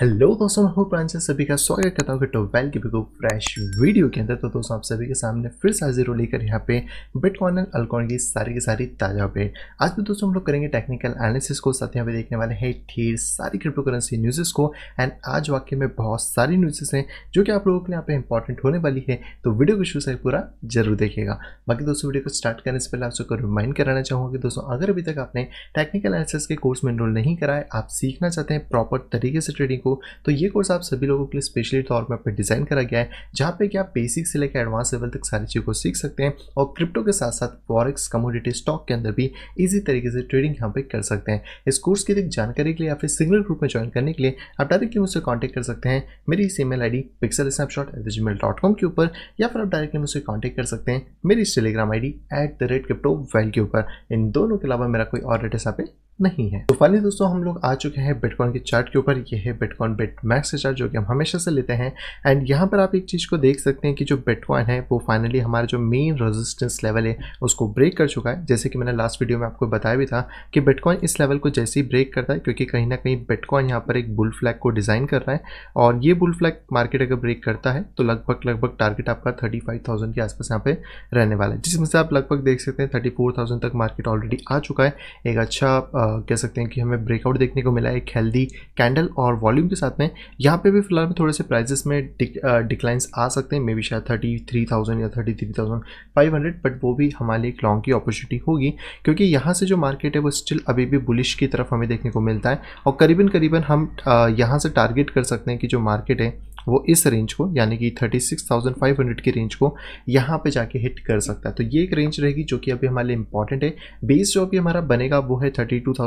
hello दोस्तों मैं प्रांचल सभी का स्वागत करता हूँ टोवेल की फ्रेश वीडियो के अंदर तो दोस्तों आप सभी के सामने फिर से हाजिर हो लेकर यहाँ पे बिटकॉइन एंड अल्कॉइन की सारी की सारी ताज़ा अपडेट आज भी दोस्तों हम लोग करेंगे टेक्निकल एनालिसिस को साथ यहाँ पे देखने वाले हैं ढेर सारी क्रिप्टो करेंसी न्यूज़ेस को एंड आज वाक्य में बहुत सारी न्यूज़ेस हैं जो कि आप लोगों के लिए यहाँ पे इंपॉर्टेंट होने वाली है तो वीडियो को शुरू से पूरा जरूर देखेगा बाकी दोस्तों वीडियो को स्टार्ट करने से पहले आप सबको रिमाइंड कराना चाहूँगा कि दोस्तों अगर अभी तक आपने टेक्निकल एनालिसिस के कोर्स में इनरोल नहीं कराए आप सीखना चाहते हैं प्रॉपर तरीके से ट्रेडिंग को को तो ये कोर्स आप सभी लोगों के लिए स्पेशली तौर पर डिज़ाइन करा गया है जहाँ पे कि आप बेसिक से लेकर एडवांस लेवल तक सारी चीज़ को सीख सकते हैं और क्रिप्टो के साथ साथ फॉरेक्स कमोडिटी स्टॉक के अंदर भी ईजी तरीके से ट्रेडिंग यहाँ पे कर सकते हैं इस कोर्स की अधिक जानकारी के लिए या फिर सिंगल ग्रुप में ज्वाइन करने के लिए आप डायरेक्टली मुझसे कॉन्टैक्ट कर सकते हैं मेरी इस email I D pixel at Gmail dot com के ऊपर या फिर आप डायरेक्टली मुझसे कॉन्टैक्ट कर सकते हैं मेरी इस Telegram I D at the rate crypto whale के ऊपर इन दोनों के अलावा मेरा कोई और रेट यहाँ पे नहीं है तो फाइनली दोस्तों हम लोग आ चुके हैं बिटकॉइन के चार्ट के ऊपर ये है बिटकॉइन बिट मैक्स चार्ट जो कि हम हमेशा से लेते हैं एंड यहाँ पर आप एक चीज़ को देख सकते हैं कि जो बिटकॉइन है वो फाइनली हमारा जो मेन रेजिस्टेंस लेवल है उसको ब्रेक कर चुका है जैसे कि मैंने लास्ट वीडियो में आपको बताया भी था कि बिटकॉइन इस लेवल को जैसे ही ब्रेक करता है क्योंकि कहीं ना कहीं बिटकॉइन यहाँ पर एक बुल फ्लैग को डिज़ाइन कर रहा है और ये बुल फ्लैग मार्केट अगर ब्रेक करता है तो लगभग लगभग टारगेट आपका थर्टी फाइव थाउजेंड के आसपास यहाँ पे रहने वाला है जिसमें से आप लगभग देख सकते हैं थर्टी फोर थाउजेंड तक मार्केट ऑलरेडी आ चुका है एक अच्छा कह सकते हैं कि हमें ब्रेकआउट देखने को मिला है एक हेल्दी कैंडल और वॉल्यूम के साथ में यहाँ पे भी फिलहाल में थोड़े से प्राइजेस में डिक्लाइंस आ सकते हैं मे बी शायद थर्टी थ्री थाउजेंड या thirty three thousand five hundred but वो भी हमारे लिए एक लॉन्ग की अपॉर्चुनिटी होगी क्योंकि यहाँ से जो मार्केट है वो स्टिल अभी भी बुलिश की तरफ हमें देखने को मिलता है और करीबन करीबन हम यहाँ से टारगेट कर सकते हैं कि जो मार्केट है वो इस रेंज को यानी कि 36,500 की रेंज को यहाँ पे जाके हिट कर सकता है तो ये एक रेंज रहेगी जो कि अभी हमारे लिए इंपॉर्टेंट है बेस जो अभी हमारा बनेगा वो है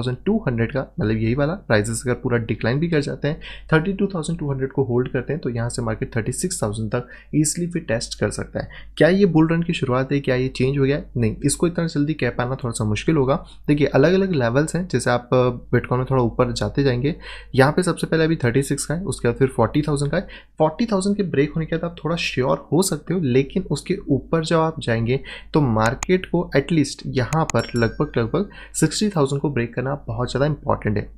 32,200 का मतलब यही वाला प्राइजेस अगर पूरा डिक्लाइन भी कर जाते हैं 32,200 को होल्ड करते हैं तो यहाँ से मार्केट 36,000 तक ईजिली फिर टेस्ट कर सकता है क्या ये बुल रन की शुरुआत है क्या ये चेंज हो गया नहीं इसको इतना जल्दी कह पाना थोड़ा सा मुश्किल होगा देखिए अलग अलग लेवल्स हैं जैसे आप बिटकॉइन में थोड़ा ऊपर जाते जाएंगे यहाँ पर सबसे पहले अभी थर्टी का है उसके बाद फिर फोर्टी का है फोर्टी के ब्रेक होने के बाद आप थोड़ा श्योर हो सकते हो लेकिन उसके ऊपर जब आप जाएंगे तो मार्केट को एटलीस्ट यहाँ पर लगभग लगभग 60,000 को ब्रेक कर करना बहुत ज़्यादा इंपॉर्टेंट है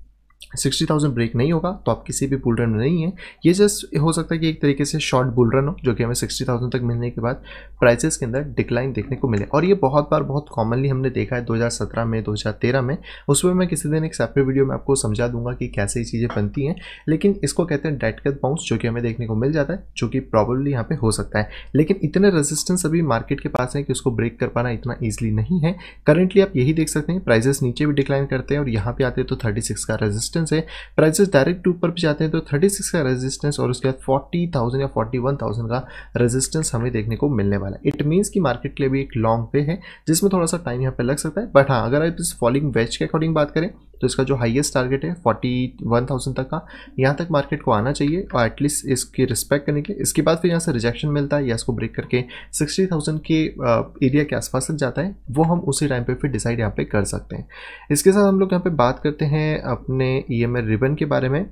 सिक्सटी थाउजेंड ब्रेक नहीं होगा तो आप किसी भी बुल रन में नहीं है ये जस्ट हो सकता है कि एक तरीके से शॉर्ट बुल रन हो जो कि हमें सिक्सटी थाउजेंड तक मिलने के बाद प्राइसेस के अंदर डिक्लाइन देखने को मिले और ये बहुत बार बहुत कॉमनली हमने देखा है 2017 में 2013 में उसमें मैं किसी दिन एक सेपरेट वीडियो में आपको समझा दूंगा कि कैसे ये चीज़ें बनती हैं लेकिन इसको कहते हैं डेटकत बाउंस जो कि हमें देखने को मिल जाता है जो कि प्रॉबली यहाँ पर हो सकता है लेकिन इतने रेजिस्टेंस अभी मार्केट के पास है कि उसको ब्रेक कर पाना इतना ईजिली नहीं है करेंटली आप यही देख सकते हैं प्राइजेस नीचे भी डिक्लाइन करते हैं और यहाँ पर आते हैं तो थर्टी का रेजिस्टेंस रेजिस्टेंस है प्राइसेस डायरेक्ट टू ऊपर भी जाते हैं तो 36 का रेजिस्टेंस और उसके बाद 40,000 या 41,000 का रेजिस्टेंस हमें देखने को मिलने वाला है इट मीन्स कि मार्केट के लिए भी एक लॉन्ग पे है जिसमें थोड़ा सा टाइम यहाँ पर लग सकता है बट हाँ अगर आप इस फॉलिंग वेज के अकॉर्डिंग बात करें तो इसका जो हाइएस्ट टारगेट है फोर्टी तक का यहाँ तक मार्केट को आना चाहिए और एटलीस्ट इसकी रिस्पेक्ट करने के इसके बाद फिर यहाँ से रिजेक्शन मिलता है या इसको ब्रेक करके सिक्सटी के एरिया के आसपास तक जाता है वो हम उसी टाइम पे फिर डिसाइड यहाँ पे कर सकते हैं इसके साथ हम लोग यहाँ पे बात करते हैं अपने ई एम रिबन के बारे में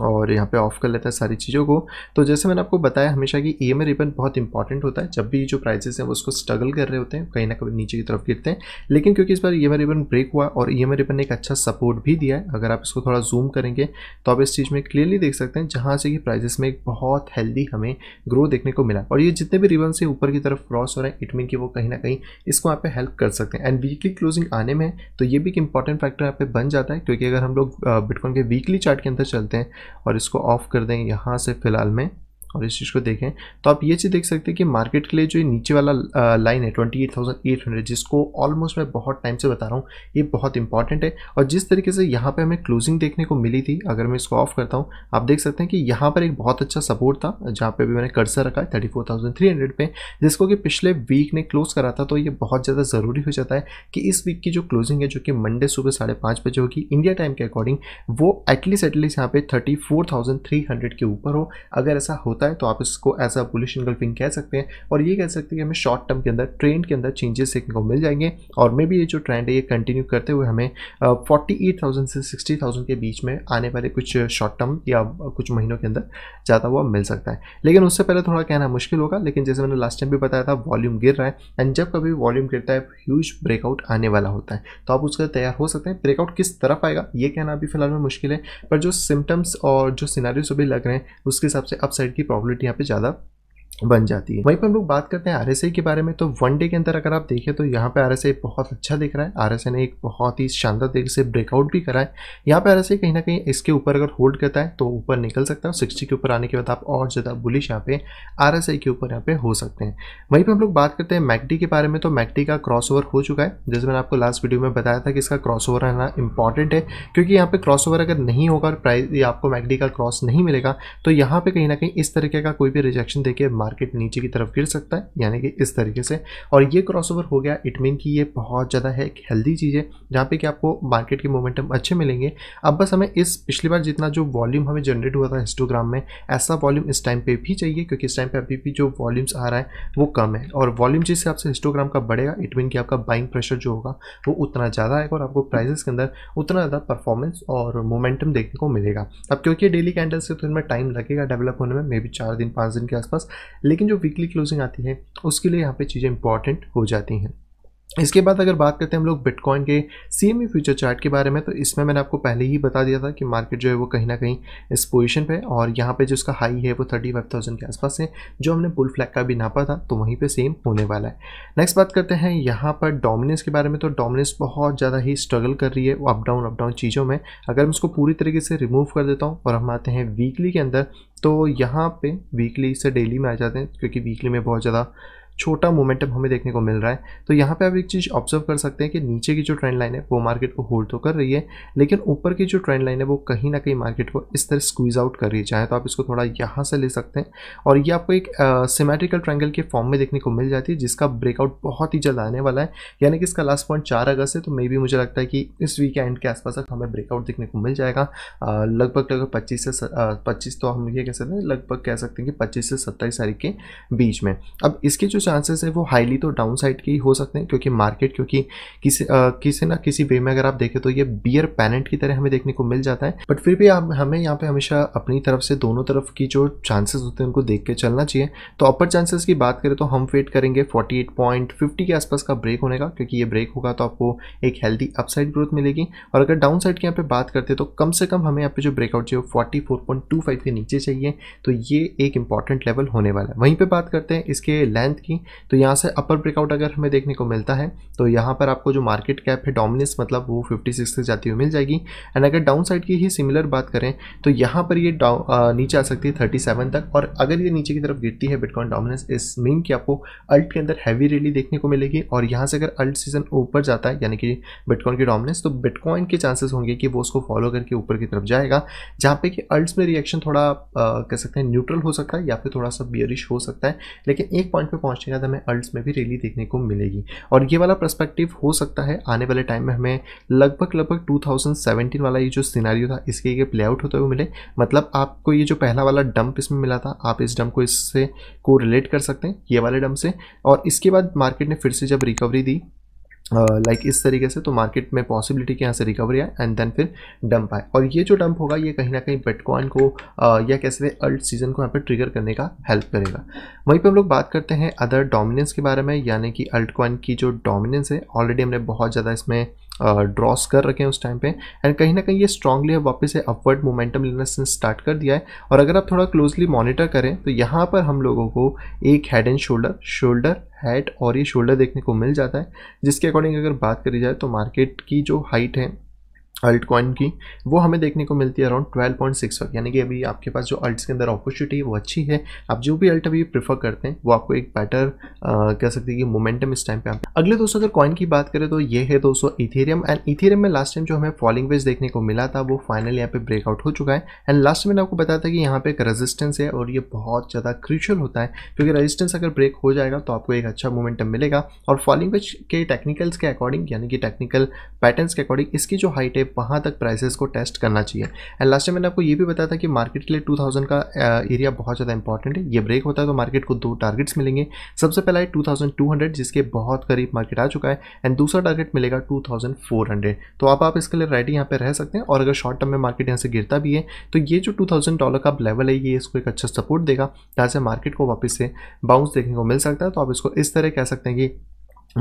और यहाँ पे ऑफ कर लेता है सारी चीज़ों को तो जैसे मैंने आपको बताया हमेशा कि ई e एम रिबन बहुत इंपॉर्टेंट होता है जब भी जो प्राइसेस हैं वो उसको स्ट्रगल कर रहे होते हैं कहीं ना कहीं नीचे की तरफ गिरते हैं लेकिन क्योंकि इस बार E e M ribbon break हुआ और ई e एम रिबन ने एक अच्छा सपोर्ट भी दिया है अगर आप इसको थोड़ा जूम करेंगे तो आप इस चीज़ में क्लियरली देख सकते हैं जहाँ से कि प्राइजेस में एक बहुत हेल्दी हमें ग्रो देखने को मिला और ये जितने भी रिबन से ऊपर की तरफ क्रॉस हो रहे हैं इट मीन कि वो कहीं ना कहीं इसको आप हेल्प कर सकते हैं एंड वीकली क्लोजिंग आने में तो ये भी एक इंपॉर्टेंट फैक्टर यहाँ पे बन जाता है क्योंकि अगर हम लोग बिटकॉइन के वीकली चार्ट के अंदर चलते हैं और इसको ऑफ कर दें यहाँ से फ़िलहाल में और इस चीज़ को देखें तो आप ये चीज़ देख सकते हैं कि मार्केट के लिए जो नीचे वाला लाइन है twenty eight thousand eight hundred जिसको ऑलमोस्ट मैं बहुत टाइम से बता रहा हूँ ये बहुत इंपॉर्टेंट है और जिस तरीके से यहाँ पे हमें क्लोजिंग देखने को मिली थी अगर मैं इसको ऑफ करता हूँ आप देख सकते हैं कि यहाँ पर एक बहुत अच्छा सपोर्ट था जहाँ पर भी मैंने कर्जा रखा है thirty four thousand three hundred पे जिसको कि पिछले वीक ने क्लोज करा था तो ये बहुत ज़्यादा ज़रूरी हो जाता है कि इस वीक की जो क्लोजिंग है जो कि मंडे सुबह साढ़े पाँच बजे होगी इंडिया टाइम के अकॉर्डिंग वो एटलीस्ट एटलीस्ट यहाँ पर thirty four thousand three hundred के ऊपर हो अगर ऐसा होता होता है तो आप इसको एज अ बुलिश इनगल्फिंग कह सकते हैं और ये कह सकते हैं कि हमें शॉर्ट टर्म के अंदर ट्रेंड के अंदर चेंजेस देखने को मिल जाएंगे और मे भी ये जो ट्रेंड है ये कंटिन्यू करते हुए हमें फोर्टी uh, थाउजेंड से सिक्सटी के बीच में आने वाले कुछ शॉर्ट टर्म या कुछ महीनों के अंदर ज़्यादा हुआ मिल सकता है लेकिन उससे पहले थोड़ा कहना मुश्किल होगा लेकिन जैसे मैंने लास्ट टाइम भी बताया था वॉल्यूम गिर रहा है एंड जब कभी वॉल्यूम गिरता है ह्यूज ब्रेकआउट आने वाला होता है तो आप उसके तैयार हो सकते हैं ब्रेकआउट किस तरफ आएगा ये कहना अभी फिलहाल में मुश्किल है पर जो सिम्टम्स और जो सिनारी अभी लग रहे हैं उसके हिसाब से अपसाइड की प्रॉब्लिटी यहाँ पे ज़्यादा बन जाती है वहीं पर हम लोग बात करते हैं आरएसआई के बारे में तो वन डे के अंदर अगर आप देखें तो यहाँ पे आरएसआई बहुत अच्छा दिख रहा है आरएसआई ने एक बहुत ही शानदार तरीके से ब्रेकआउट भी करा है यहाँ पे आरएसआई कहीं ना कहीं इसके ऊपर अगर होल्ड करता है तो ऊपर निकल सकता है सिक्सटी के ऊपर आने के बाद आप और ज़्यादा बुलिश यहाँ पे आर के ऊपर यहाँ पे हो सकते हैं वहीं पर हम लोग बात करते हैं मैकडी के बारे में तो मैकडी का क्रॉस हो चुका है जैसे मैंने आपको लास्ट वीडियो में बताया था कि इसका क्रॉस ओवर रहना इंपॉर्टेंट है क्योंकि यहाँ पे क्रॉस ओवर अगर नहीं होगा और प्राइस आपको मैकडी का क्रॉस नहीं मिलेगा तो यहाँ पे कहीं ना कहीं इस तरीके का कोई भी रिजेक्शन देखिए मार्केट नीचे की तरफ गिर सकता है यानी कि इस तरीके से और ये क्रॉसओवर हो गया इट मीन कि ये बहुत ज़्यादा है एक हेल्दी चीज़ है जहाँ पे कि आपको मार्केट के मोमेंटम अच्छे मिलेंगे अब बस हमें इस पिछली बार जितना जो वॉल्यूम हमें जनरेट हुआ था इंस्टोग्राम में ऐसा वॉल्यूम इस टाइम पर भी चाहिए क्योंकि इस टाइम पर अभी भी जो वॉल्यूम्स आ रहा है वो कम है और वॉल्यूम जिस हिसाब से का बढ़ेगा इट मीन कि आपका बाइंग प्रेशर जो होगा वो उतना ज़्यादा आएगा और आपको प्राइजेस के अंदर उतना ज़्यादा परफॉर्मेंस और मोमेंटम देखने को मिलेगा अब क्योंकि डेली कैंडल्स से तो इनमें टाइम लगेगा डेवलप होने में मे बी चार दिन पाँच दिन के आसपास लेकिन जो वीकली क्लोजिंग आती है उसके लिए यहाँ पे चीज़ें इंपॉर्टेंट हो जाती हैं इसके बाद अगर बात करते हैं हम लोग बिटकॉइन के सी एम फ्यूचर चार्ट के बारे में तो इसमें मैंने आपको पहले ही बता दिया था कि मार्केट जो है वो कहीं ना कहीं इस पोजीशन पे और यहाँ पे जो इसका हाई है वो थर्टी फाइव थाउजेंड के आसपास है जो हमने पुल फ्लैग का भी नापा था तो वहीं पे सेम होने वाला है नेक्स्ट बात करते हैं यहाँ पर डोमिनेंस के बारे में तो डोमिनेंस बहुत ज़्यादा ही स्ट्रगल कर रही है अप डाउन अप डाउन चीज़ों में अगर मैं इसको पूरी तरीके से रिमूव कर देता हूँ और हम आते हैं वीकली के अंदर तो यहाँ पे वीकली से डेली में आ जाते हैं क्योंकि वीकली में बहुत ज़्यादा छोटा मोमेंटम हमें देखने को मिल रहा है तो यहाँ पे आप एक चीज़ ऑब्जर्व कर सकते हैं कि नीचे की जो ट्रेंड लाइन है वो मार्केट को होल्ड तो कर रही है लेकिन ऊपर की जो ट्रेंड लाइन है वो कहीं ना कहीं मार्केट को इस तरह स्क्वीज आउट कर रही है चाहे तो आप इसको थोड़ा यहाँ से ले सकते हैं और ये आपको एक सिमेट्रिकल ट्रैंगल के फॉर्म में देखने को मिल जाती है जिसका ब्रेकआउट बहुत ही जल्द आने वाला है यानी कि इसका लास्ट पॉइंट चार अगस्त है तो मे भी मुझे लगता है कि इस वीक एंड के आसपास तक हमें ब्रेकआउट देखने को मिल जाएगा लगभग लगभग पच्चीस से पच्चीस तो हम ये कह सकते हैं लगभग कह सकते हैं कि पच्चीस से सत्ताईस तारीख के बीच में अब इसके जो चांसेस है वो हाईली तो डाउन साइड के ही हो सकते हैं क्योंकि मार्केट क्योंकि किसी किसी ना किसी वे में अगर आप देखें तो ये बियर पैनेट की तरह हमें देखने को मिल जाता है बट फिर भी आप हमें यहाँ पे हमेशा अपनी तरफ से दोनों तरफ की जो चांसेस होते हैं उनको देख के चलना चाहिए तो अपर चांसेस की बात करें तो हम वेट करेंगे फोर्टी के आसपास का ब्रेक होने का क्योंकि ये ब्रेक होगा तो आपको एक हेल्थी अपसाइड ग्रोथ मिलेगी और अगर डाउन साइड की यहाँ पर बात करते हैं तो कम से कम हमें यहाँ पे जो ब्रेकआउट चाहिए forty four point two five के नीचे चाहिए तो ये एक इंपॉर्टेंट लेवल होने वाला है वहीं पर बात करते हैं इसके लेंथ की होगी तो यहाँ से अपर ब्रेकआउट अगर हमें देखने को मिलता है तो यहाँ पर आपको जो मार्केट कैप है डोमिनेंस मतलब वो 56 तक जाती हुई मिल जाएगी एंड अगर डाउन साइड की ही सिमिलर बात करें तो यहाँ पर ये आ, नीचे आ सकती है 37 तक और अगर ये नीचे की तरफ गिरती है बिटकॉइन डोमिनेंस इस मीन की आपको अल्ट के अंदर हैवी रैली देखने को मिलेगी और यहाँ से अगर अल्ट सीजन ऊपर जाता है यानी कि बिटकॉइन की डोमिनेंस तो बिटकॉइन के चांसेस होंगे कि वो उसको फॉलो करके ऊपर की तरफ जाएगा जहाँ पे कि अल्ट्स में रिएक्शन थोड़ा कह सकते हैं न्यूट्रल हो सकता है या फिर थोड़ा सा बियरिश हो सकता है लेकिन एक पॉइंट पर पहुंचने काफ़ी ज़्यादा हमें अल्ट्स में भी रैली देखने को मिलेगी और ये वाला प्रस्पेक्टिव हो सकता है आने वाले टाइम में हमें लगभग लगभग 2017 वाला ये जो सीनारी था इसके ये प्ले आउट होते हुए मिले मतलब आपको ये जो पहला वाला डंप इसमें मिला था आप इस डंप को इससे को रिलेट कर सकते हैं ये वाले डंप से और इसके बाद मार्केट ने फिर से जब रिकवरी दी लाइक इस तरीके से तो मार्केट में पॉसिबिलिटी के यहाँ से रिकवरी आए एंड देन फिर डंप आए और ये जो डंप होगा ये कहीं ना कहीं बिटकॉइन को या कैसे अल्ट सीजन को यहाँ पर ट्रिगर करने का हेल्प करेगा वहीं पे हम लोग बात करते हैं अदर डोमिनेंस के बारे में यानी कि अल्ट की जो डोमिनेंस है ऑलरेडी हमने बहुत ज़्यादा इसमें ड्रॉस कर रखे हैं उस टाइम पे एंड कहीं ना कहीं ये स्ट्रांगली अब वापस से अपवर्ड मोमेंटम लेना स्टार्ट कर दिया है और अगर आप थोड़ा क्लोजली मॉनिटर करें तो यहाँ पर हम लोगों को एक head and shoulder shoulder head और ये शोल्डर देखने को मिल जाता है जिसके अकॉर्डिंग अगर बात करी जाए तो मार्केट की जो हाइट है अल्ट कॉइन की वो हमें देखने को मिलती है अराउंड ट्वेल्व पॉइंट सिक्स यानी कि अभी आपके पास जो अल्ट्स के अंदर अपॉर्चुनिटी है वो अच्छी है आप जो भी अल्ट अभी प्रीफर करते हैं वो आपको एक बेटर कह सकते हैं कि मोमेंटम इस टाइम पे आप अगले दोस्तों अगर कॉइन की बात करें तो ये है दोस्तों इथेरियम एंड इथेरियम में लास्ट टाइम जो हमें फॉलिंग वेज देखने को मिला था वो फाइनल यहाँ पे ब्रेकआउट हो चुका है एंड लास्ट मैंने आपको बताया था कि यहाँ पे एक रजिस्टेंस है और ये बहुत ज़्यादा क्रिशियल होता है क्योंकि रजिस्टेंस अगर ब्रेक हो जाएगा तो आपको एक अच्छा मोमेंटम मिलेगा और फॉलिंग वेज के टेक्निकल्स के अकॉर्डिंग यानी कि टेक्निकल पैटर्न के अकॉर्डिंग इसकी जो हाइट है वहाँ तक प्राइसेस को टेस्ट करना चाहिए एंड लास्ट टाइम मैंने आपको ये भी बताया था कि मार्केट के लिए 2000 का एरिया बहुत ज़्यादा इंपॉर्टेंट है ये ब्रेक होता है तो मार्केट को दो टारगेट्स मिलेंगे सबसे पहला है 2200 जिसके बहुत करीब मार्केट आ चुका है एंड दूसरा टारगेट मिलेगा हंड्रेड तो आप आप इसके लिए रेडी यहाँ पर रह सकते हैं और अगर शॉर्ट टर्म में मार्केट यहाँ से गिरता भी है तो ये जो थाउजेंड डॉलर का लेवल है ये इसको एक अच्छा सपोर्ट देगा जहाँ से मार्केट को वापस से बाउंस देखने को मिल सकता है तो आप इसको इस तरह कह सकते हैं कि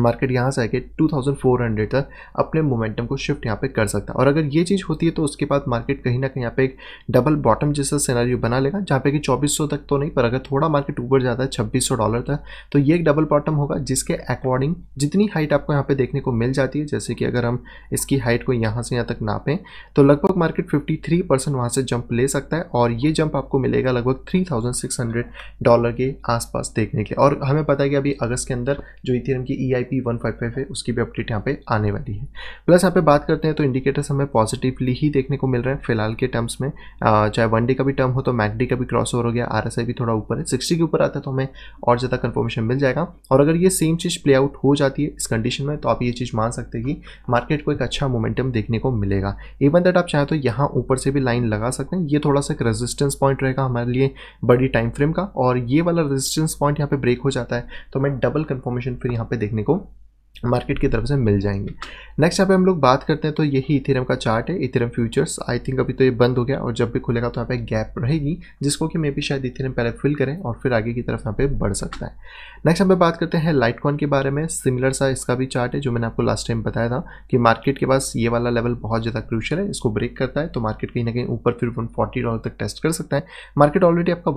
मार्केट यहाँ से आके 2400 तक अपने मोमेंटम को शिफ्ट यहाँ पे कर सकता है और अगर ये चीज़ होती है तो उसके बाद मार्केट कहीं ना कहीं यहाँ पे एक डबल बॉटम जैसा सिनेरियो बना लेगा जहाँ पे कि 2400 तक तो नहीं पर अगर थोड़ा मार्केट ऊपर जाता है 2600 डॉलर तक तो ये एक डबल बॉटम होगा जिसके अकॉर्डिंग जितनी हाइट आपको यहाँ पर देखने को मिल जाती है जैसे कि अगर हम इसकी हाइट को यहाँ से यहाँ तक नापें तो लगभग मार्केट फिफ्टी थ्री परसेंट वहाँ से जंप ले सकता है और ये जंप आपको मिलेगा लगभग three thousand six hundred dollar के आसपास देखने के और हमें पता है कि अभी अगस्त के अंदर जो इथियम की E e P one five five है उसकी भी अपडेट यहाँ पे आने वाली है प्लस यहाँ पे बात करते हैं तो इंडिकेटर्स हमें पॉजिटिवली ही देखने को मिल रहे हैं फिलहाल के टर्म्स में चाहे वन का भी टर्म हो तो मैकडी का भी क्रॉस ओवर हो गया आर भी थोड़ा ऊपर है सिक्सटी के ऊपर आता है तो हमें और ज़्यादा कन्फर्मेशन मिल जाएगा और अगर ये सेम चीज़ प्ले आउट हो जाती है इस कंडीशन में तो आप ये चीज़ मान सकते हैं कि मार्केट को एक अच्छा मोमेंटम देखने को मिलेगा इवन दैट आप चाहे तो यहाँ ऊपर से भी लाइन लगा सकते हैं ये थोड़ा सा एक रेजिस्टेंस पॉइंट रहेगा हमारे लिए बड़ी टाइम फ्रेम का और ये वाला रेजिस्टेंस पॉइंट यहाँ पे ब्रेक हो जाता है तो मैं डबल कन्फर्मेशन फिर यहाँ पे देखने Lincoln मार्केट की तरफ से मिल जाएंगे नेक्स्ट यहाँ पे हम लोग बात करते हैं तो यही इथेरम का चार्ट है इथेरम फ्यूचर्स आई थिंक अभी तो ये बंद हो गया और जब भी खुलेगा तो यहाँ पे गैप रहेगी जिसको कि मे भी शायद इथेरम पहले फिल करें और फिर आगे की तरफ यहाँ पे बढ़ सकता है नेक्स्ट यहाँ पे बात करते हैं लाइटकॉन के बारे में सिमिलर सा इसका भी चार्ट है जो मैंने आपको लास्ट टाइम बताया था कि मार्केट के पास ये वाला लेवल बहुत ज़्यादा क्रूशल है इसको ब्रेक करता है तो मार्केट कहीं ना कहीं ऊपर फिर वन डॉलर तक टेस्ट कर सकता है मार्केट ऑलरेडी आपका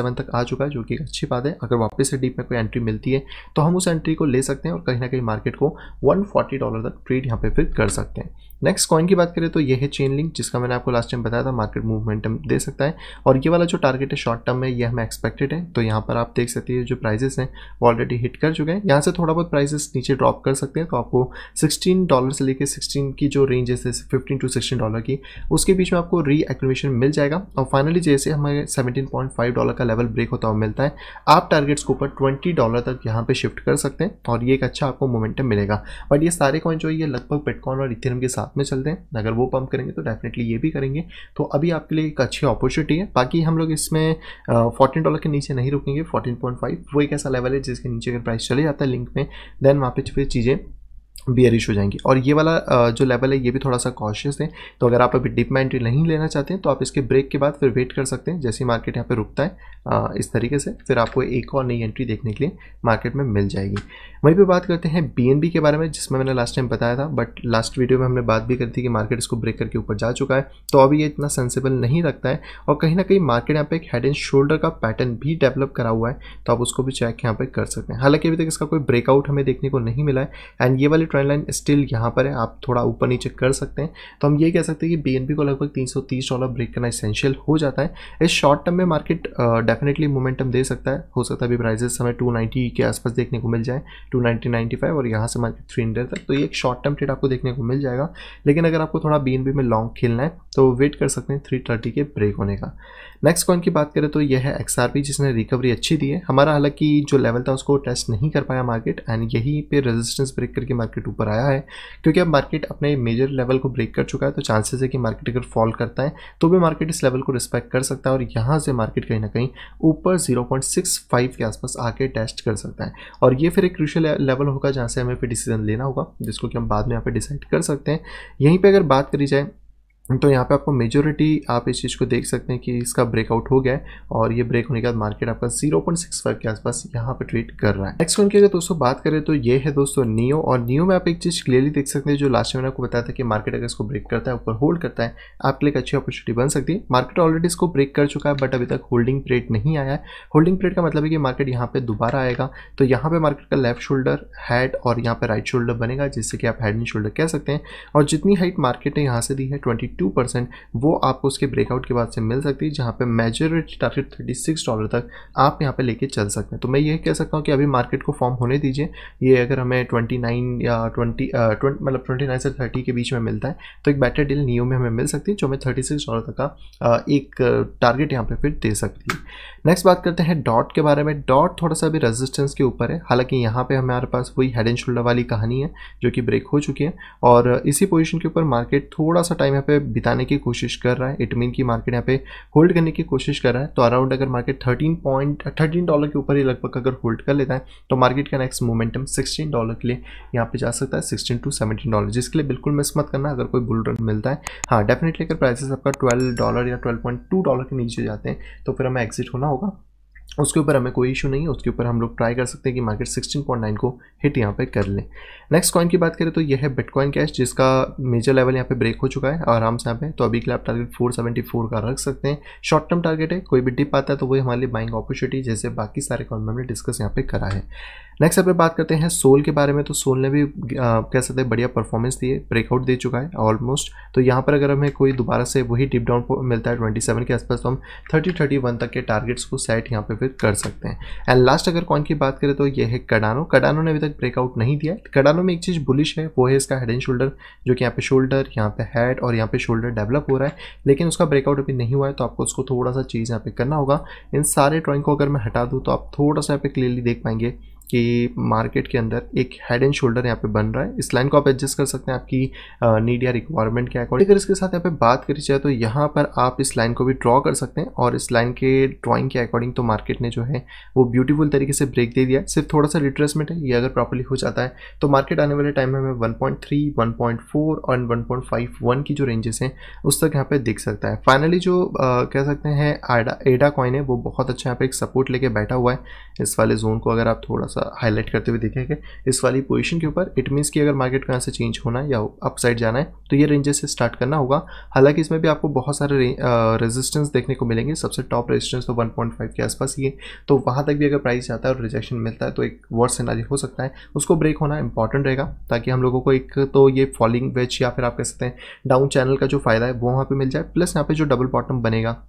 वन तक आ चुका है जो कि अच्छी बात है अगर वापस से डीप में कोई एंट्री मिलती है तो हम उस एंट्री को ले सकते हैं और कहीं ना कहीं मार्केट मार्केट को 140 डॉलर तक ट्रेड यहाँ पे फिर कर सकते हैं नेक्स्ट कॉइन की बात करें तो ये है चेन लिंक जिसका मैंने आपको लास्ट टाइम बताया था मार्केट मूवमेंटम दे सकता है और ये वाला जो टारगेट है शॉर्ट टर्म में ये हमें एक्सपेक्टेड है तो यहाँ पर आप देख सकते हैं जो प्राइजेस हैं वो ऑलरेडी हिट कर चुके हैं यहाँ से थोड़ा बहुत प्राइजेस नीचे ड्रॉप कर सकते हैं तो आपको सिक्सटीन डॉलर से लेकर सिक्सटीन की जो रेंज है फिफ्टीन टू सिक्सटीन डॉलर की उसके बीच में आपको री एक्मेशन मिल जाएगा और फाइनली जैसे हमें सेवेंटीन पॉइंट फाइव डॉलर का लेवल ब्रेक होता हुआ मिलता है आप टारगेट्स के ऊपर ट्वेंटी डॉलर तक यहाँ पर शिफ्ट कर सकते हैं और ये एक अच्छा आपको मोमेंटम मिलेगा बट ये सारे कॉइन जो ये लगभग पेटकॉन और इथेरम के साथ साथ में चलते हैं अगर वो पंप करेंगे तो डेफिनेटली ये भी करेंगे तो अभी आपके लिए एक अच्छी अपॉर्चुनिटी है बाकी हम लोग इसमें फोर्टीन डॉलर के नीचे नहीं रुकेंगे फोर्टीन पॉइंट फाइव वो एक ऐसा लेवल है जिसके नीचे अगर प्राइस चले जाता है लिंक में देन वहाँ पर फिर चीज़ें बियरिश हो जाएंगी और ये वाला जो लेवल है ये भी थोड़ा सा कॉशियस है तो अगर आप अभी डिप में एंट्री नहीं लेना चाहते हैं तो आप इसके ब्रेक के बाद फिर वेट कर सकते हैं जैसे ही मार्केट यहाँ पे रुकता है इस तरीके से फिर आपको एक और नई एंट्री देखने के लिए मार्केट में मिल जाएगी वहीं पर बात करते हैं बी के बारे में जिसमें मैंने लास्ट टाइम बताया था बट लास्ट वीडियो में हमने बात भी करी थी कि मार्केट इसको ब्रेक करके ऊपर जा चुका है तो अभी ये इतना सेंसेबल नहीं रखता है और कहीं ना कहीं मार्केट यहाँ पर एक हेड एंड शोल्डर का पैटर्न भी डेवलप करा हुआ है तो आप उसको भी चेक यहाँ पर कर सकते हैं हालांकि अभी तक इसका कोई ब्रेकआउट हमें देखने को नहीं मिला है एंड ये वाली ट्रेंड लाइन स्टिल यहाँ पर है आप थोड़ा ऊपर नीचे कर सकते हैं तो हम ये कह सकते हैं कि बी को लगभग तीन डॉलर ब्रेक करना इसेंशियल हो जाता है इस शॉर्ट टर्म में मार्केट डेफिनेटली मोमेंटम दे सकता है हो सकता है अभी प्राइजेस हमें टू के आसपास देखने को मिल जाए टू 95 और यहाँ से मार्केट थ्री तक तो ये एक शॉर्ट टर्म ट्रेड आपको देखने को मिल जाएगा लेकिन अगर आपको थोड़ा बी में लॉन्ग खेलना है तो वेट कर सकते हैं थ्री के ब्रेक होने का नेक्स्ट कॉइन की बात करें तो यह है एक्स जिसने रिकवरी अच्छी दी है हमारा हालांकि जो लेवल था उसको टेस्ट नहीं कर पाया मार्केट एंड यहीं पे रेजिस्टेंस ब्रेक करके मार्केट ऊपर आया है क्योंकि अब मार्केट अपने मेजर लेवल को ब्रेक कर चुका है तो चांसेस है कि मार्केट अगर फॉल करता है तो भी मार्केट इस लेवल को रिस्पेक्ट कर सकता है और यहाँ से मार्केट कहीं ना कहीं ऊपर जीरो के आसपास आके टेस्ट कर सकता है और ये फिर एक क्रूशल लेवल होगा जहाँ से हमें फिर डिसीजन लेना होगा जिसको कि हम बाद में यहाँ पर डिसाइड कर सकते हैं यहीं पर अगर बात करी जाए हम्म, तो यहाँ पे आपको मेजोरिटी आप इस चीज़ को देख सकते हैं कि इसका ब्रेकआउट हो गया है और ये ब्रेक होने के बाद मार्केट आपका 0.65 के आसपास यहाँ पे ट्रेड कर रहा है नेक्स्ट कॉइन की अगर दोस्तों बात करें तो ये है दोस्तों नियो और नियो में आप एक चीज़ क्लियरली देख सकते हैं जो लास्ट में मैंने आपको बताया था कि मार्केट अगर इसको ब्रेक करता है ऊपर होल्ड करता है आपके लिए एक अच्छी अपॉर्चुनिटी बन सकती है मार्केट ऑलरेडी इसको ब्रेक कर चुका है बट अभी तक होल्डिंग प्लेट नहीं आया है होल्डिंग प्लेट का मतलब है कि मार्केट यहाँ पर दोबारा आएगा तो यहाँ पर मार्केट का लेफ्ट शोल्डर हैड और यहाँ पर राइट शोल्डर बनेगा जिससे कि आप हैड एंड शोल्डर कह सकते हैं और जितनी हाइट मार्केट ने यहाँ से दी है ट्वेंटी टू परसेंट वो आपको उसके ब्रेकआउट के बाद से मिल सकती है जहाँ पे majority target thirty six dollar तक आप यहाँ पे लेके चल सकते हैं तो मैं ये कह सकता हूँ कि अभी मार्केट को फॉर्म होने दीजिए ये अगर हमें ट्वेंटी या 20 ट्वेंटी मतलब 29 से थर्टी के बीच में मिलता है तो एक बेटर डील नियो में हमें मिल सकती है जो हमें थर्टी सिक्स डॉलर तक का एक टारगेट यहाँ पर फिर दे सकती है नेक्स्ट बात करते हैं डॉट के बारे में डॉट थोड़ा सा अभी रेजिस्टेंस के ऊपर है हालांकि यहाँ पर हमारे पास वही हेड एंड शोल्डर वाली कहानी है जो कि ब्रेक हो चुकी है और इसी पोजिशन के ऊपर मार्केट थोड़ा सा टाइम यहाँ पे बिताने की कोशिश कर रहा है इट मीन की मार्केट यहाँ पे होल्ड करने की कोशिश कर रहा है तो अराउंड अगर market thirteen point thirteen dollar के ऊपर ही लगभग अगर होल्ड कर लेता है तो मार्केट का नेक्स्ट मोमेंटम सिक्सटीन डॉलर के लिए यहाँ पे जा सकता है सिक्सटीन टू सेवेंटीन डॉलर जिसके लिए बिल्कुल मिस मत करना अगर कोई बुल रन मिलता है हाँ डेफिनेटली अगर प्राइसेस आपका ट्वेल्व डॉलर या ट्वेल्व पॉइंट टू डॉलर के नीचे जाते हैं तो फिर हमें एग्जिट होना होगा उसके ऊपर हमें कोई इशू नहीं है उसके ऊपर हम लोग ट्राई कर सकते हैं कि मार्केट 16.9 को हिट यहाँ पे कर लें नेक्स्ट कॉइन की बात करें तो यह है बिटकॉइन कैश जिसका मेजर लेवल यहाँ पे ब्रेक हो चुका है आराम से यहाँ पे तो अभी के लिए आप टारगेट 474 का रख सकते हैं शॉर्ट टर्म टारगेट है कोई भी डिप आता है तो वही हमारे लिए बाइंग अपॉर्चुनिटी जैसे बाकी सारे कॉइन में हमने डिस्कस यहाँ पे करा है नेक्स्ट अब बात करते हैं सोल के बारे में तो सोल ने भी कह सकते हैं बढ़िया परफॉर्मेंस दी है ब्रेकआउट दे चुका है ऑलमोस्ट तो यहाँ पर अगर हमें कोई दोबारा से वही डिप डाउन मिलता है ट्वेंटी के आसपास तो हम थर्टी थर्टी तक के टारगेट्स को सेट यहाँ पर पे फिर कर सकते हैं एंड लास्ट अगर कॉइन की बात करें तो ये है कडानो कडानो ने अभी तक ब्रेकआउट नहीं दिया कडानो में एक चीज़ बुलिश है वो है इसका हेड एंड शोल्डर जो कि यहाँ पे शोल्डर यहाँ पे हेड और यहाँ पे शोल्डर डेवलप हो रहा है लेकिन उसका ब्रेकआउट अभी नहीं हुआ है तो आपको उसको थोड़ा सा चीज़ यहाँ पे करना होगा इन सारे ड्रॉइंग को अगर मैं हटा दूँ तो आप थोड़ा सा यहाँ पे क्लियरली देख पाएंगे कि मार्केट के अंदर एक हेड एंड शोल्डर यहाँ पे बन रहा है इस लाइन को आप एडजस्ट कर सकते हैं आपकी नीड या रिक्वायरमेंट के अकॉर्डिंग अगर इसके साथ यहाँ पे बात करी जाए तो यहाँ पर आप इस लाइन को भी ड्रॉ कर सकते हैं और इस लाइन के ड्राइंग के अकॉर्डिंग तो मार्केट ने जो है वो ब्यूटीफुल तरीके से ब्रेक दे दिया सिर्फ थोड़ा सा रिट्रेसमेंट है ये अगर प्रॉपरली हो जाता है तो मार्केट आने वाले टाइम में हमें वन पॉइंट और वन की जो रेंजेस हैं उस तक यहाँ पर दिख सकता है फाइनली जो कह सकते हैं एडा एडा कॉइन है वो बहुत अच्छा यहाँ पर एक सपोर्ट लेके बैठा हुआ है इस वाले जोन को अगर आप थोड़ा सा हाईलाइट करते हुए देखेंगे इस वाली पोजीशन के ऊपर इट मीन्स कि अगर मार्केट कहाँ से चेंज होना है या अप साइड जाना है तो ये रेंजेस से स्टार्ट करना होगा हालांकि इसमें भी आपको बहुत सारे रेजिस्टेंस देखने को मिलेंगे सबसे टॉप रेजिस्टेंस तो 1.5 के आसपास ही है तो वहाँ तक भी अगर प्राइस जाता है और रिजेक्शन मिलता है तो एक वर्स सिनारी हो सकता है उसको ब्रेक होना इंपॉर्टेंट रहेगा ताकि हम लोगों को एक तो ये फॉलिंग वेच या फिर आप कह सकते हैं डाउन चैनल का जो फायदा है वो वहाँ पर मिल जाए प्लस यहाँ पर जो डबल बॉटम बनेगा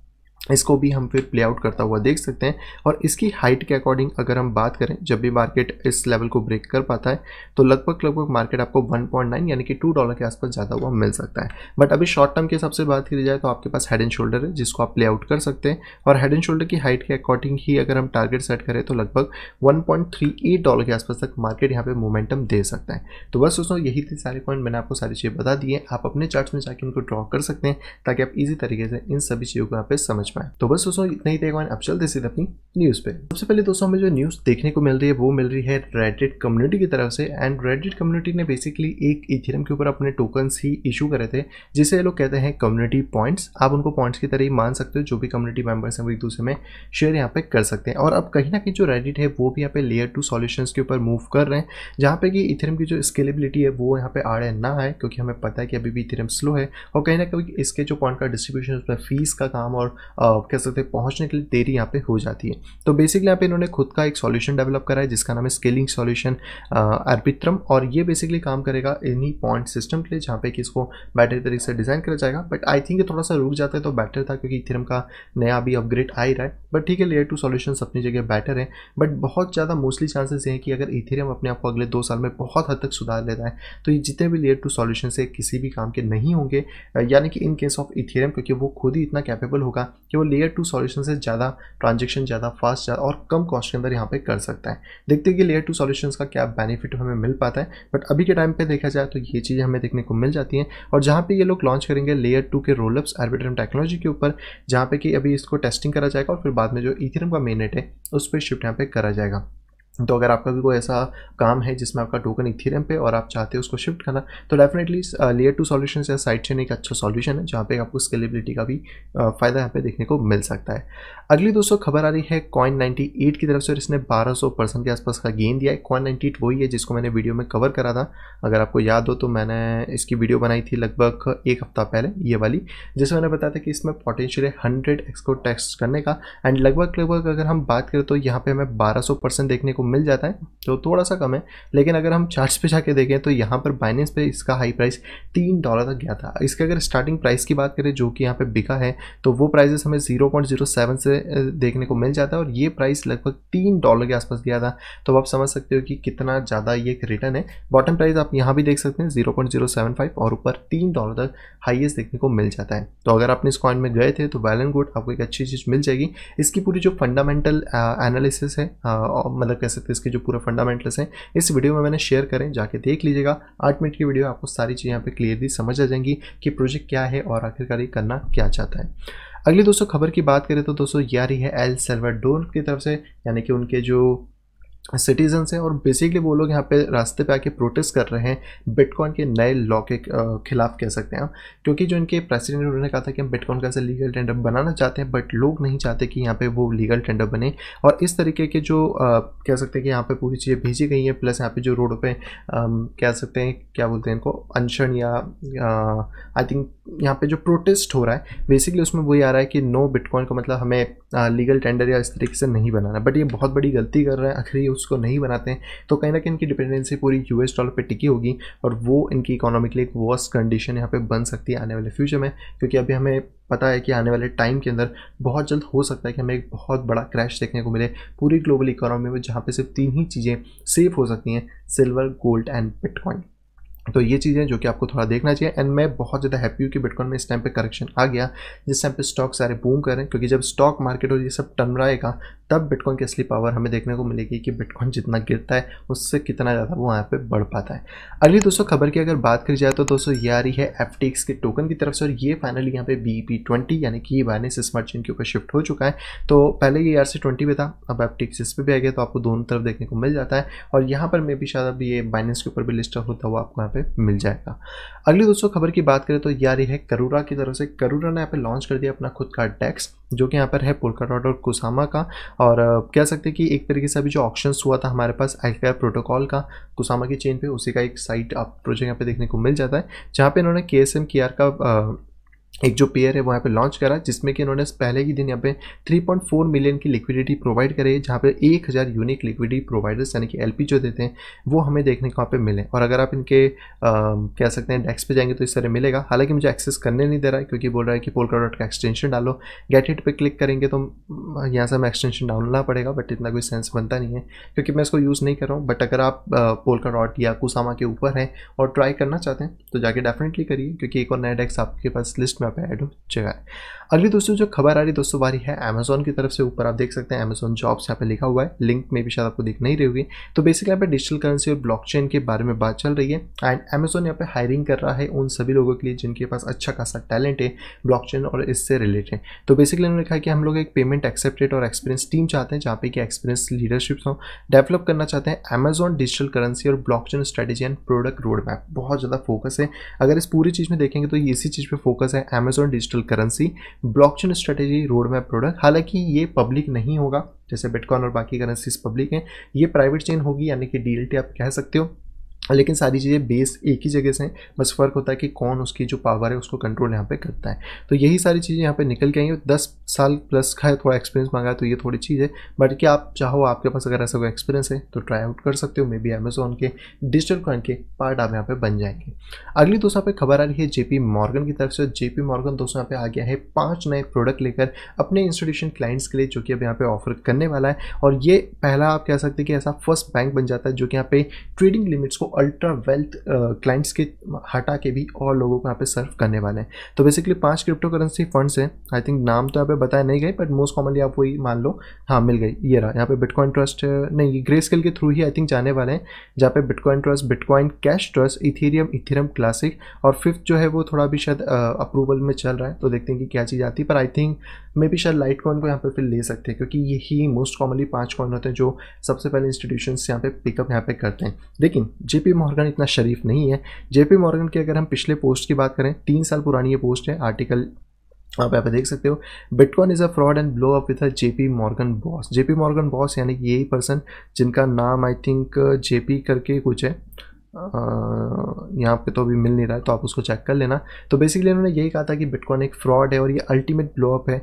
इसको भी हम फिर प्ले आउट करता हुआ देख सकते हैं और इसकी हाइट के अकॉर्डिंग अगर हम बात करें जब भी मार्केट इस लेवल को ब्रेक कर पाता है तो लगभग लगभग मार्केट आपको 1.9 यानी कि 2 डॉलर के आसपास ज़्यादा हुआ मिल सकता है बट अभी शॉर्ट टर्म के हिसाब से बात की जाए तो आपके पास हेड एंड शोल्डर है जिसको आप प्ले आउट कर सकते हैं और हेड एंड शोल्डर की हाइट के अकॉर्डिंग ही अगर हम टारगेट सेट करें तो लगभग वन डॉलर के आसपास तक मार्केट यहाँ पर मोमेंटम दे सकता है तो बस दोस्तों यही थे सारे पॉइंट मैंने आपको सारी चीज़ें बता दी है आप अपने चार्ट में जाकर उनको ड्रॉ कर सकते हैं ताकि आप ईजी तरीके से इन सभी चीज़ों को यहाँ पर समझ में तो बस दोस्तों इतना ही देखा अब चलते सीधे अपनी न्यूज पे सबसे पहले दोस्तों हमें जो न्यूज देखने को मिल रही है वो मिल रही है रेडिट कम्युनिटी की तरफ से एंड रेडिट कम्युनिटी ने बेसिकली एक इथेरियम के ऊपर अपने टोकन ही इशू करे थे जिसे लोग कहते हैं कम्युनिटी पॉइंट्स आप उनको पॉइंट्स की तरह ही मान सकते हो जो भी कम्युनिटी मेंबर्स हैं वो एक दूसरे में शेयर यहाँ पे कर सकते हैं और अब कहीं ना कहीं जो रेडिट है वो भी यहाँ पे लेयर टू सॉल्यूशंस के ऊपर मूव कर रहे हैं जहाँ पे कि इथेरियम की जो स्केलेबिलिटी है वो यहाँ पे आड़े ना है क्योंकि हमें पता है कि अभी भी इथेरियम स्लो है और कहीं ना कहीं इसके जो पॉइंट का डिस्ट्रीब्यूशन उसमें फीस का काम और कह सकते हैं पहुंचने के लिए देरी यहाँ पे हो जाती है तो बेसिकली यहाँ पे इन्होंने खुद का एक सॉल्यूशन डेवलप करा है जिसका नाम है स्केलिंग सॉल्यूशन अर्पित्रम और ये बेसिकली काम करेगा एनी पॉइंट सिस्टम के लिए जहाँ पे कि इसको बेटर तरीके से डिज़ाइन करा जाएगा बट आई थिंक थोड़ा सा रुक जाता है तो बेटर था क्योंकि इथेरियम का नया अभी अपग्रेड आ ही रहा है बट ठीक है लेयर टू सॉल्यूशंस अपनी जगह बेटर है बट बहुत ज़्यादा मोस्टली चांसेस हैं कि अगर इथेरियम अपने आप को अगले दो साल में बहुत हद तक सुधार लेता है तो ये जितने भी लेयर टू सॉल्यूशन है किसी भी काम के नहीं होंगे यानी कि इन केस ऑफ इथेरियम क्योंकि वो खुद ही इतना कैपेबल होगा कि वो लेयर टू सॉल्यूशन से ज़्यादा ट्रांजेक्शन ज़्यादा फास्ट ज्यादा और कम कॉस्ट के अंदर यहाँ पे कर सकता है देखते हैं कि लेयर टू सॉल्यूशन का क्या बेनिफिट हमें मिल पाता है बट अभी के टाइम पर देखा जाए तो ये चीज़ें हमें देखने को मिल जाती हैं और जहाँ पर ये लोग लॉन्च करेंगे लेयर टू के रोलअप्स एडवेटर टेक्नोलॉजी के ऊपर जहाँ पे कि अभी इसको टेस्टिंग करा जाएगा और फिर बाद में जो इथेरियम का मेन है उस पर शिफ्ट यहाँ पर करा जाएगा तो अगर आपका भी कोई ऐसा काम है जिसमें आपका टोकन इथेरियम पे और आप चाहते हो उसको शिफ्ट करना तो डेफिनेटली लेयर टू सॉल्यूशन या साइड चेन एक अच्छा सॉल्यूशन है जहाँ पे आपको स्केलेबिलिटी का भी uh, फ़ायदा यहाँ पे देखने को मिल सकता है अगली दोस्तों खबर आ रही है कॉइन 98 की तरफ से और इसने बारह परसेंट के आसपास का गेन दिया है कॉइन नाइन्टी वही है जिसको मैंने वीडियो में कवर करा था अगर आपको याद हो तो मैंने इसकी वीडियो बनाई थी लगभग एक हफ्ता पहले ये वाली जिसमें मैंने बताया था कि इसमें पोटेंशियल है हंड्रेड एक्स को टैक्स करने का एंड लगभग लगभग अगर हम बात करें तो यहाँ पर हमें बारह देखने को मिल जाता है जो तो थोड़ा सा कम है लेकिन अगर हम चार्ट्स पे जाके देखें तो यहाँ पर बाइनेंस पे इसका हाई प्राइस तीन डॉलर तक गया था इसके अगर स्टार्टिंग प्राइस की बात करें जो कि यहाँ पे बिका है तो वो प्राइजेस हमें 0.07 से देखने को मिल जाता है और ये प्राइस लगभग तीन डॉलर के आसपास गया था तो आप समझ सकते हो कि कितना ज़्यादा ये एक रिटर्न है बॉटम प्राइस आप यहाँ भी देख सकते हैं जीरो और ऊपर तीन डॉलर तक हाइएस्ट देखने को मिल जाता है तो अगर आपने इस कॉइन में गए थे तो वेल एंड गुड आपको एक अच्छी चीज़ मिल जाएगी इसकी पूरी जो फंडामेंटल एनालिसिस है मतलब कैसे सर्फेस के जो पूरा फंडामेंटल्स हैं इस वीडियो में मैंने शेयर करें जाके देख लीजिएगा आठ मिनट की वीडियो आपको सारी चीज़ यहाँ पर क्लियरली समझ आ जाएंगी कि प्रोजेक्ट क्या है और आखिरकार ये करना क्या चाहता है अगली दोस्तों खबर की बात करें तो दोस्तों यारी है एल सेल्वाडोर की तरफ से यानी कि उनके जो सिटीजन्स हैं और बेसिकली वो लोग यहाँ पे रास्ते पे आके प्रोटेस्ट कर रहे हैं बिटकॉइन के नए लॉ के खिलाफ कह सकते हैं हम क्योंकि जो इनके प्रेसिडेंट उन्होंने कहा था कि हम बिटकॉइन का ऐसे लीगल टेंडर बनाना चाहते हैं बट लोग नहीं चाहते कि यहाँ पे वो लीगल टेंडर बने और इस तरीके के जो आ, कह सकते हैं कि यहाँ पर पूरी चीज़ें भेजी गई हैं प्लस यहाँ पर जो रोड पर कह सकते हैं क्या बोलते हैं इनको अनशन या आई थिंक यहाँ पे जो प्रोटेस्ट हो रहा है बेसिकली उसमें वही आ रहा है कि नो बिटकॉइन का मतलब हमें लीगल टेंडर या इस तरीके से नहीं बनाना बट ये बहुत बड़ी गलती कर रहा है आखिर ये उसको नहीं बनाते हैं तो कहीं ना कहीं इनकी डिपेंडेंसी पूरी यूएस डॉलर पे टिकी होगी और वो इनकी इकोनॉमी के लिए एक वर्स्ट कंडीशन यहाँ पे बन सकती है आने वाले फ्यूचर में क्योंकि अभी हमें पता है कि आने वाले टाइम के अंदर बहुत जल्द हो सकता है कि हमें एक बहुत बड़ा क्रैश देखने को मिले पूरी ग्लोबल इकोनॉमी में जहाँ पे सिर्फ तीन ही चीज़ें सेफ हो सकती हैं सिल्वर गोल्ड एंड बिटकॉइन तो ये चीज़ें जो कि आपको थोड़ा देखना चाहिए एंड मैं बहुत ज़्यादा हैप्पी हूँ कि बिटकॉइन में इस टाइम पे करेक्शन आ गया जिस टाइम पे स्टॉक सारे बूम कर रहे हैं क्योंकि जब स्टॉक मार्केट और ये सब टन रहेगा तब बिटकॉइन की असली पावर हमें देखने को मिलेगी कि बिटकॉइन जितना गिरता है उससे कितना ज़्यादा वो यहाँ पे बढ़ पाता है अगली दोस्तों खबर की अगर बात करी जाए तो दोस्तों ये आ रही है एफ के टोकन की तरफ से और ये फाइनली यहाँ पे बी पी ट्वेंटी यानी कि ये स्मार्ट चेन के ऊपर शिफ्ट हो चुका है तो पहले ये आर सी ट्वेंटी था अब एफ टी इस पर भी आ गया तो आपको दोनों तरफ देखने को मिल जाता है और यहाँ पर मे भी शायद अब ये बाइनेंस के ऊपर भी लिस्ट होता हुआ आपको यहाँ पर मिल जाएगा अगली दोस्तों खबर की बात करें तो ये आ रही है करूरा की तरफ से करूरा ने यहाँ पर लॉन्च कर दिया अपना खुद का डेस्क जो कि यहाँ पर है पोलका डॉट और कुसामा का और कह सकते हैं कि एक तरीके से अभी जो ऑप्शंस हुआ था हमारे पास आई प्रोटोकॉल का कुसामा की चेन पे उसी का एक साइट आप प्रोजेक्ट यहाँ पे देखने को मिल जाता है जहाँ पे इन्होंने के एस एम के आर का एक जो पेयर है वहाँ पे लॉन्च करा जिसमें कि इन्होंने पहले ही दिन यहाँ पे 3.4 मिलियन की लिक्विडिटी प्रोवाइड करी है जहाँ पे 1000 यूनिक लिक्विडिटी प्रोवाइडर्स यानी कि एलपी जो देते हैं वो हमें देखने को वहाँ पे मिले और अगर आप इनके आ, कह सकते हैं डेस्क पे जाएंगे तो इस तरह मिलेगा हालांकि मुझे एक्सेस करने नहीं दे रहा है क्योंकि बोल रहा है कि पोलका डॉट का एक्सटेंशन डालो गेट इट पर क्लिक करेंगे तो यहाँ से हमें एक्सटेंशन डालना पड़ेगा बट इतना कोई सेंस बनता नहीं है क्योंकि मैं इसको यूज़ नहीं कर रहा हूँ बट अगर आप पोलका डॉट या कुसामा के ऊपर हैं और ट्राई करना चाहते हैं तो जाके डेफिनेटली करिए क्योंकि एक और नया डेस्क आपके पास लिस्ट में में आप ऐड हो जाएगा अगली दोस्तों जो खबर आ रही दोस्तों वारी है अमेजोन की तरफ से ऊपर आप देख सकते हैं अमेजोन जॉब्स यहाँ पे लिखा हुआ है लिंक में भी शायद आपको दिख नहीं रही होगी तो बेसिकली यहाँ पे डिजिटल करेंसी और ब्लॉकचेन के बारे में बात चल रही है एंड अमेजोन यहाँ पे हायरिंग कर रहा है उन सभी लोगों के लिए जिनके पास अच्छा खासा टैलेंट है ब्लॉक और इससे रिलेटेड तो बेसिकली उन्होंने कहा कि हम लोग एक पेमेंट एक्सेप्टेड और एक्सपीरियंस टीम चाहते हैं जहाँ पे कि एक्सपीरियंस लीडरशिप्स हों डेवलप करना चाहते हैं अमेजोन डिजिटल करेंसी और blockchain and product road map बहुत ज़्यादा फोकस है अगर इस पूरी चीज़ में देखेंगे तो इसी चीज़ पर फोकस है Amazon digital currency blockchain strategy road map product हालांकि ये पब्लिक नहीं होगा जैसे बिटकॉइन और बाकी करेंसीज पब्लिक हैं ये प्राइवेट चेन होगी यानी कि डी आप कह सकते हो लेकिन सारी चीज़ें बेस एक ही जगह से हैं बस फ़र्क होता है कि कौन उसकी जो पावर है उसको कंट्रोल यहाँ पे करता है तो यही सारी चीज़ें यहाँ पे निकल के आई दस साल प्लस का है थोड़ा एक्सपीरियंस मांगा है तो ये थोड़ी चीज़ है बट कि आप चाहो आपके पास अगर ऐसा कोई एक्सपीरियंस है तो ट्राई आउट कर सकते हो मे बी अमेजोन के डिजिटल कॉइन के पार्ट आप यहाँ पर बन जाएंगे अगली दोस्तों यहाँ पर खबर आ रही है जे मॉर्गन की तरफ से जे मॉर्गन दोस्तों यहाँ पर आ गया है पाँच नए प्रोडक्ट लेकर अपने इंस्टीट्यूशन क्लाइंट्स के लिए जो कि अब यहाँ पर ऑफर करने वाला है और ये पहला आप कह सकते हैं कि ऐसा फर्स्ट बैंक बन जाता है जो कि यहाँ पे ट्रेडिंग लिमिट्स को अल्ट्रा वेल्थ क्लाइंट्स के हटा के भी और लोगों को यहाँ पे सर्व करने वाले हैं तो बेसिकली पांच क्रिप्टो करेंसी फंड्स हैं आई थिंक नाम तो यहाँ पे बताया नहीं गए बट मोस्ट कॉमनली आप वही मान लो हाँ मिल गई ये रहा यहाँ पे बिटकॉइन ट्रस्ट uh, नहीं ये ग्रे स्केल के थ्रू ही आई थिंक जाने वाले हैं जहाँ पे bitcoin trust bitcoin cash trust Ethereum Ethereum classic और फिफ्थ जो है वो थोड़ा भी शायद अप्रूवल uh, में चल रहा है तो देखते हैं कि क्या चीज़ आती है पर आई थिंक मे भी शायद लाइट कॉइन को यहाँ पे फिर ले सकते हैं क्योंकि यही मोस्ट कॉमनली पांच कॉइन होते हैं जो सबसे पहले इंस्टीट्यूशन यहाँ पे पिकअप यहाँ पे करते हैं लेकिन जिप जेपी मॉर्गन इतना शरीफ नहीं है जेपी मॉर्गन की अगर हम पिछले पोस्ट की बात करें तीन साल पुरानी ये पोस्ट है आर्टिकल आप यहाँ पे देख सकते हो bitcoin is a fraud and blow up with a JP Morgan boss JP Morgan boss यानी कि यही पर्सन जिनका नाम आई थिंक जेपी करके कुछ है यहाँ पे तो अभी मिल नहीं रहा है तो आप उसको चेक कर लेना तो बेसिकली इन्होंने यही कहा था कि बिटकॉइन एक फ्रॉड है और ये अल्टीमेट ब्लोअप है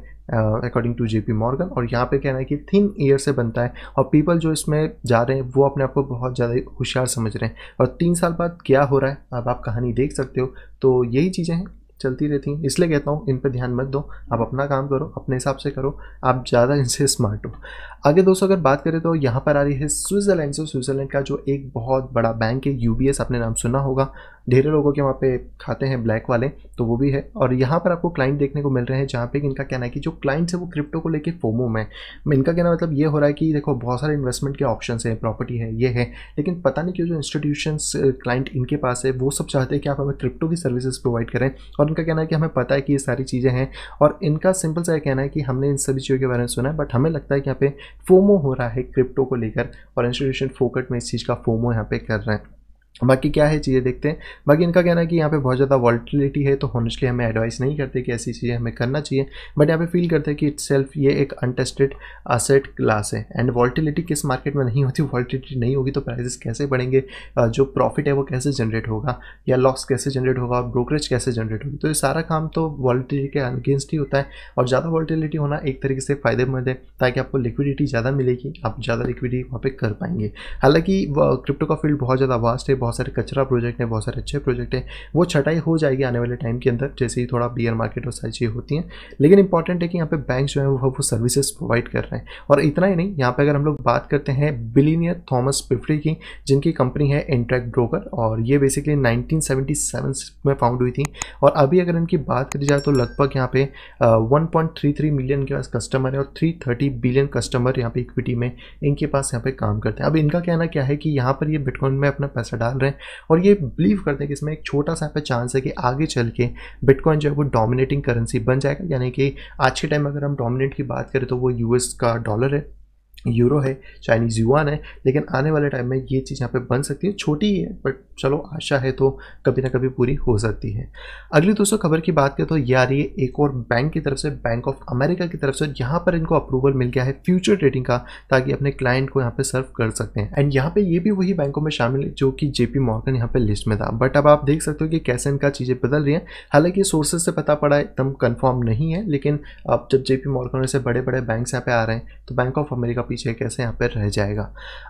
अकॉर्डिंग टू जेपी मॉर्गन और यहाँ पे कहना है कि थिन ईयर से बनता है और पीपल जो इसमें जा रहे हैं वो अपने आप को बहुत ज़्यादा होशियार समझ रहे हैं और तीन साल बाद क्या हो रहा है अब आप कहानी देख सकते हो तो यही चीज़ें हैं चलती रहती हैं इसलिए कहता हूँ इन पर ध्यान मत दो आप अपना काम करो अपने हिसाब से करो आप ज़्यादा इनसे स्मार्ट हो आगे दोस्तों अगर बात करें तो यहाँ पर आ रही है स्विट्ज़रलैंड से स्विट्ज़रलैंड का जो एक बहुत बड़ा बैंक है यू आपने नाम सुना होगा ढेरे लोगों के वहाँ पे खाते हैं ब्लैक वाले तो वो भी है और यहाँ पर आपको क्लाइंट देखने को मिल रहे हैं जहाँ पे इनका कहना है कि जो क्लाइंट्स है वो क्रिप्टो को लेके फोमो में इनका कहना मतलब ये हो रहा है कि देखो बहुत सारे इन्वेस्टमेंट के ऑप्शन है प्रॉपर्टी है ये है लेकिन पता नहीं क्यों जो इंस्टीट्यूशन क्लाइंट इनके पास है वो सब चाहते हैं कि आप हमें क्रिप्टो की सर्विसेज प्रोवाइड करें और इनका कहना है कि हमें पता है कि ये सारी चीज़ें हैं और इनका सिंपल सा कहना है कि हमने इन सभी चीज़ों के बारे में सुना है बट हमें लगता है कि यहाँ पे फोमो हो रहा है क्रिप्टो को लेकर और इंस्टीट्यूशन फोकट में इस चीज़ का फोमो यहाँ पे कर रहे हैं बाकी क्या है चीज़ें देखते हैं बाकी इनका कहना है कि यहाँ पे बहुत ज़्यादा वॉल्टिलिटी है तो होनेस्टली हमें एडवाइस नहीं करते कि ऐसी चीज़ें हमें करना चाहिए बट यहाँ पे फील करते हैं कि इट्स सेल्फ ये एक अनटेस्टेड असेट क्लास है एंड वॉल्टिलिटी किस मार्केट में नहीं होती वॉल्टिलिटी नहीं होगी तो प्राइजेस कैसे बढ़ेंगे जो प्रॉफिट है वो कैसे जनरेट होगा या लॉस कैसे जनरेट होगा ब्रोकरेज कैसे जनरेट होगी तो ये सारा काम तो वॉल्टिलिटी के अगेंस्ट ही होता है और ज़्यादा वॉल्टिलिटी होना एक तरीके से फ़ायदेमंद है ताकि आपको लिक्विडिटी ज़्यादा मिलेगी आप ज़्यादा लिक्विडिटी वहाँ पर कर पाएंगे हालाँकि क्रिप्टो का फील्ड बहुत ज़्यादा वास्ट है बहुत बहुत सारे कचरा प्रोजेक्ट हैं बहुत सारे अच्छे प्रोजेक्ट हैं वो छटाई हो जाएगी आने वाले टाइम के अंदर जैसे ही थोड़ा बियर मार्केट और सारी चीज़ें होती हैं लेकिन इंपॉर्टेंट है कि यहाँ पे बैंक जो है वो वो सर्विसेज प्रोवाइड कर रहे हैं और इतना ही नहीं यहाँ पर अगर हम लोग बात करते हैं बिलीनियर थॉमस पिफ्री की जिनकी कंपनी है इंट्रैक्ट ब्रोकर और ये बेसिकली नाइनटीन में फाउंड हुई थी और अभी अगर इनकी बात करी जाए तो लगभग यहाँ पे वन मिलियन के पास कस्टमर है और थ्री बिलियन कस्टमर यहाँ पे इक्विटी में इनके पास यहाँ पे काम करते हैं अब इनका कहना क्या है कि यहाँ पर ये बिटकॉइन में अपना पैसा डाल डाल रहे हैं और ये बिलीव करते हैं कि इसमें एक छोटा सा चांस है कि आगे चल के बिटकॉइन जो है वो डोमिनेटिंग करेंसी बन जाएगा यानी कि आज के टाइम अगर हम डोमिनेट की बात करें तो वो यूएस का डॉलर है यूरो है चाइनीज़ युआन है लेकिन आने वाले टाइम में ये चीज़ यहाँ पे बन सकती है छोटी ही है बट चलो आशा है तो कभी ना कभी पूरी हो सकती है अगली दोस्तों खबर की बात करें तो ये आ रही है एक और बैंक की तरफ से बैंक ऑफ अमेरिका की तरफ से यहाँ पर इनको अप्रूवल मिल गया है फ्यूचर ट्रेडिंग का ताकि अपने क्लाइंट को यहाँ पर सर्व कर सकते हैं एंड यहाँ पर ये भी वही बैंकों में शामिल है जो कि जे पी मॉर्गन यहाँ पर लिस्ट में था बट अब आप देख सकते हो कि कैसे इनका चीज़ें बदल रही हैं हालांकि सोर्सेज से पता पड़ा है एकदम कन्फर्म नहीं है लेकिन अब जब जे पी मॉर्गन से बड़े बड़े बैंक यहाँ पर आ रहे हैं तो बैंक ऑफ अमेरिका पीछे कैसे यहाँ पर रह जाएगा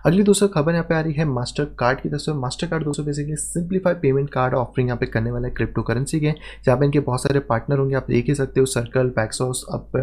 अगली दोस्तों खबर यहाँ पे आ रही है मास्टर कार्ड की तरफ से मास्टर कार्ड दोस्तों basically simplified payment card offering यहाँ पे करने वाला है क्रिप्टो करेंसी के जहाँ पे इनके बहुत सारे पार्टनर होंगे आप देख ही सकते हो सर्कल बैकसोस up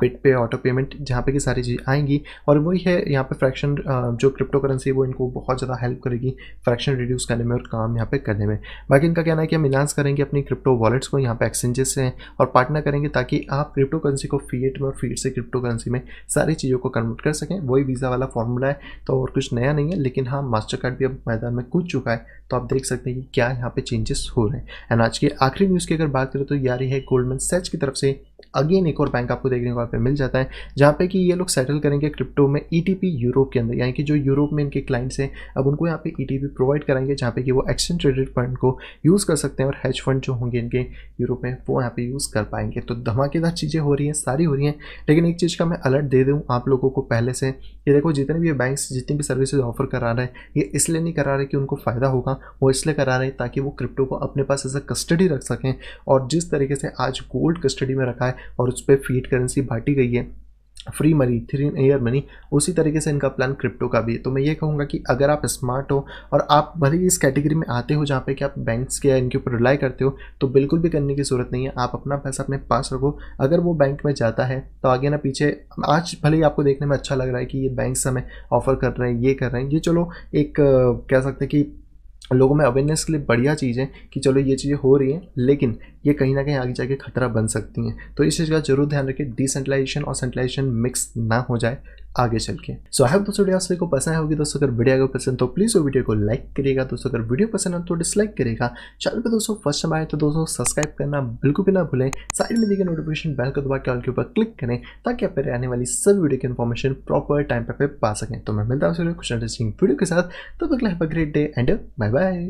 BitPay auto payment जहाँ पे की सारी चीज़ आएंगी और वही है यहाँ पे फ्रैक्शन जो क्रिप्टो करेंसी है वो इनको बहुत ज़्यादा हेल्प करेगी फ्रैक्शन रिड्यूस करने में और काम यहाँ पे करने में बाकी इनका कहना है कि हम इनांस करेंगे अपनी क्रिप्टो वॉलेट्स को यहाँ पे एक्सचेंजेस से और पार्टनर करेंगे ताकि आप क्रिप्टो करेंसी को फीएट में और फीएट से क्रिप्टो करेंसी में सारी चीज़ों को कन्वर्ट कर सकें वही वीज़ा वाला फॉर्मूला है तो और कुछ नया नहीं है लेकिन हाँ मास्टर कार्ड भी अब मैदान में कूद चुका है तो आप देख सकते हैं कि क्या यहाँ पे चेंजेस हो रहे हैं एंड आज के आखिरी न्यूज़ की अगर बात करें तो यारी है गोल्डमैन सेच की तरफ से अगेन एक और बैंक आपको देखने को यहाँ पे मिल जाता है जहाँ पे कि ये लोग सेटल करेंगे क्रिप्टो में ई e यूरोप के अंदर यानी कि जो यूरोप में इनके क्लाइंट्स हैं अब उनको यहाँ पे ई e प्रोवाइड कराएंगे जहाँ पे कि वो एक्सचेंज ट्रेडेड फंड को यूज़ कर सकते हैं और हेज फंड जो होंगे इनके यूरोप में वो यहाँ पे यूज़ कर पाएंगे तो धमाकेदार चीज़ें हो रही हैं सारी हो रही हैं लेकिन एक चीज़ का मैं अलर्ट दे दूँ आप लोगों को पहले से कि देखो जितने भी बैंक जितनी भी सर्विसेज ऑफर करा रहे हैं ये इसलिए नहीं करा रहे कि उनको फ़ायदा होगा वो इसलिए करा रहे हैं ताकि वो क्रिप्टो को अपने पास एज अ कस्टडी रख सकें और जिस तरीके से आज गोल्ड कस्टडी में रखा है और उस पर फीड करेंसी बांटी गई है free money three air money उसी तरीके से इनका प्लान क्रिप्टो का भी है तो मैं ये कहूँगा कि अगर आप स्मार्ट हो और आप भले ही इस कैटेगरी में आते हो जहाँ पे कि आप बैंक्स के या इनके ऊपर रिलाई करते हो तो बिल्कुल भी करने की ज़रूरत नहीं है आप अपना पैसा अपने पास रखो अगर वो बैंक में जाता है तो आगे ना पीछे आज भले ही आपको देखने में अच्छा लग रहा है कि ये बैंक हमें ऑफर कर रहे हैं ये कर रहे हैं ये चलो एक कह सकते हैं कि लोगों में अवेयरनेस के लिए बढ़िया चीज़ है कि चलो ये चीज़ें हो रही हैं लेकिन ये कहीं ना कहीं आगे जाके खतरा बन सकती हैं तो इस चीज़ का जरूर ध्यान रखें डिसेंट्रलाइजेशन और सेंट्रलाइजेशन मिक्स ना हो जाए आगे चल के सो आई दोस्तों वीडियो आपको पसंद होगी दोस्तों अगर वीडियो को पसंद तो प्लीज़ वो वीडियो को लाइक करेगा दोस्तों अगर वीडियो पसंद हो तो डिसलाइक करेगा चैनल पे दोस्तों फर्स्ट टाइम आए तो दोस्तों सब्सक्राइब करना बिल्कुल भी ना भूलें साइड में देखिए नोटिफिकेशन बेल को दबा के ऑल के ऊपर क्लिक करें ताकि आप आने वाली सभी वीडियो की इन्फॉर्मेशन प्रॉपर टाइम पर पा सकें तो मैं मिलता हूँ कुछ इंटरेस्टिंग वीडियो के साथ तब तक life a great day and bye bye